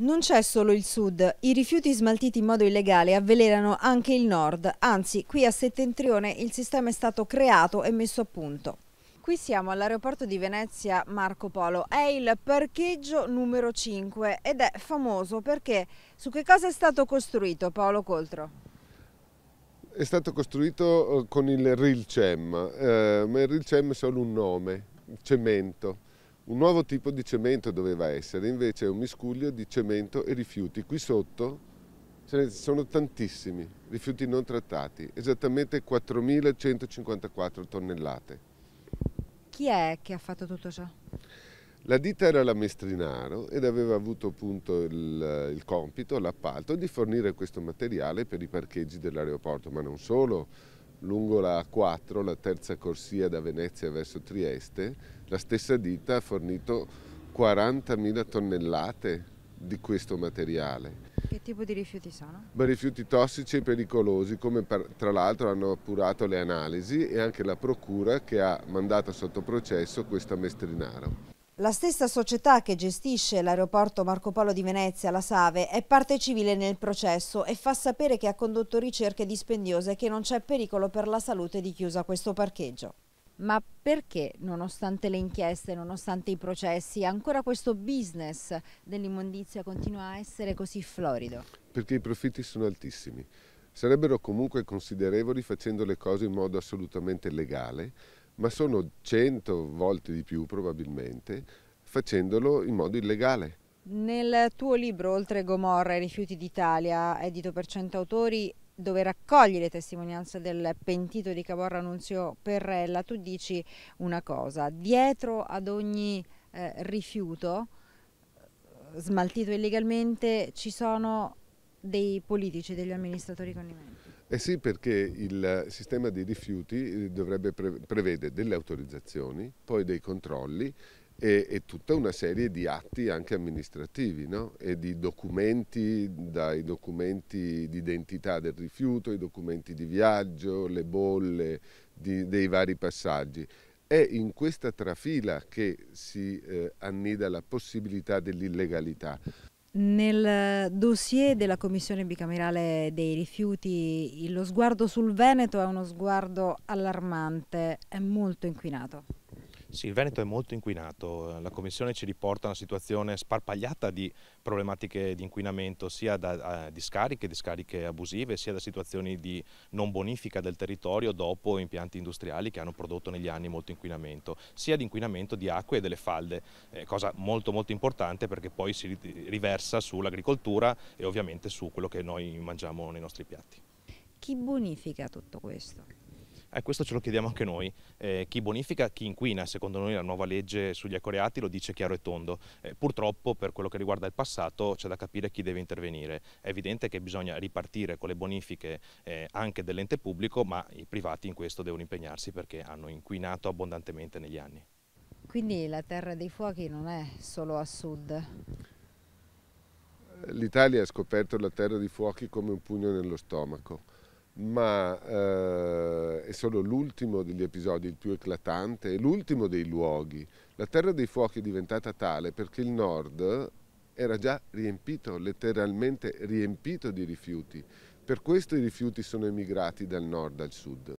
Non c'è solo il sud, i rifiuti smaltiti in modo illegale avvelenano anche il nord, anzi qui a settentrione il sistema è stato creato e messo a punto. Qui siamo all'aeroporto di Venezia Marco Polo, è il parcheggio numero 5 ed è famoso perché su che cosa è stato costruito Paolo Coltro? È stato costruito eh, con il RILCEM, eh, ma il RILCEM è solo un nome, cemento un nuovo tipo di cemento doveva essere, invece è un miscuglio di cemento e rifiuti. Qui sotto ce ne sono tantissimi rifiuti non trattati, esattamente 4.154 tonnellate. Chi è che ha fatto tutto ciò? La ditta era la Mestrinaro ed aveva avuto appunto il, il compito, l'appalto, di fornire questo materiale per i parcheggi dell'aeroporto, ma non solo, lungo la A4, la terza corsia da Venezia verso Trieste, la stessa ditta ha fornito 40.000 tonnellate di questo materiale. Che tipo di rifiuti sono? Beh, rifiuti tossici e pericolosi, come per, tra l'altro hanno appurato le analisi e anche la procura che ha mandato sotto processo questo mestrinaro. La stessa società che gestisce l'aeroporto Marco Polo di Venezia, la Save, è parte civile nel processo e fa sapere che ha condotto ricerche dispendiose e che non c'è pericolo per la salute di chiusa questo parcheggio. Ma perché, nonostante le inchieste, nonostante i processi, ancora questo business dell'immondizia continua a essere così florido? Perché i profitti sono altissimi. Sarebbero comunque considerevoli facendo le cose in modo assolutamente legale, ma sono cento volte di più probabilmente facendolo in modo illegale. Nel tuo libro Oltre Gomorra e rifiuti d'Italia, edito per cento autori, dove raccogli le testimonianze del pentito di Caborra Nunzio Perrella, tu dici una cosa, dietro ad ogni eh, rifiuto eh, smaltito illegalmente ci sono dei politici, degli amministratori conniventi. Eh sì, perché il sistema di rifiuti eh, dovrebbe pre prevede delle autorizzazioni, poi dei controlli e, e, tutta una serie di atti anche amministrativi no? e di documenti, dai documenti di identità del rifiuto, i documenti di viaggio, le bolle di, dei vari passaggi. È in questa trafila che si eh, annida la possibilità dell'illegalità. Nel dossier della Commissione bicamerale dei rifiuti lo sguardo sul Veneto è uno sguardo allarmante, è molto inquinato. Sì, il Veneto è molto inquinato, la Commissione ci riporta una situazione sparpagliata di problematiche di inquinamento sia da discariche, discariche abusive, sia da situazioni di non bonifica del territorio dopo impianti industriali che hanno prodotto negli anni molto inquinamento, sia di inquinamento di acque e delle falde, eh, cosa molto molto importante perché poi si riversa sull'agricoltura e ovviamente su quello che noi mangiamo nei nostri piatti. Chi bonifica tutto questo? Eh, questo ce lo chiediamo anche noi. Eh, chi bonifica, chi inquina, secondo noi la nuova legge sugli ecoreati lo dice chiaro e tondo. Eh, purtroppo per quello che riguarda il passato c'è da capire chi deve intervenire. È evidente che bisogna ripartire con le bonifiche eh, anche dell'ente pubblico, ma i privati in questo devono impegnarsi perché hanno inquinato abbondantemente negli anni. Quindi la terra dei fuochi non è solo a sud? L'Italia ha scoperto la terra dei fuochi come un pugno nello stomaco ma eh, è solo l'ultimo degli episodi, il più eclatante, è l'ultimo dei luoghi. La Terra dei Fuochi è diventata tale perché il nord era già riempito, letteralmente riempito di rifiuti. Per questo i rifiuti sono emigrati dal nord al sud.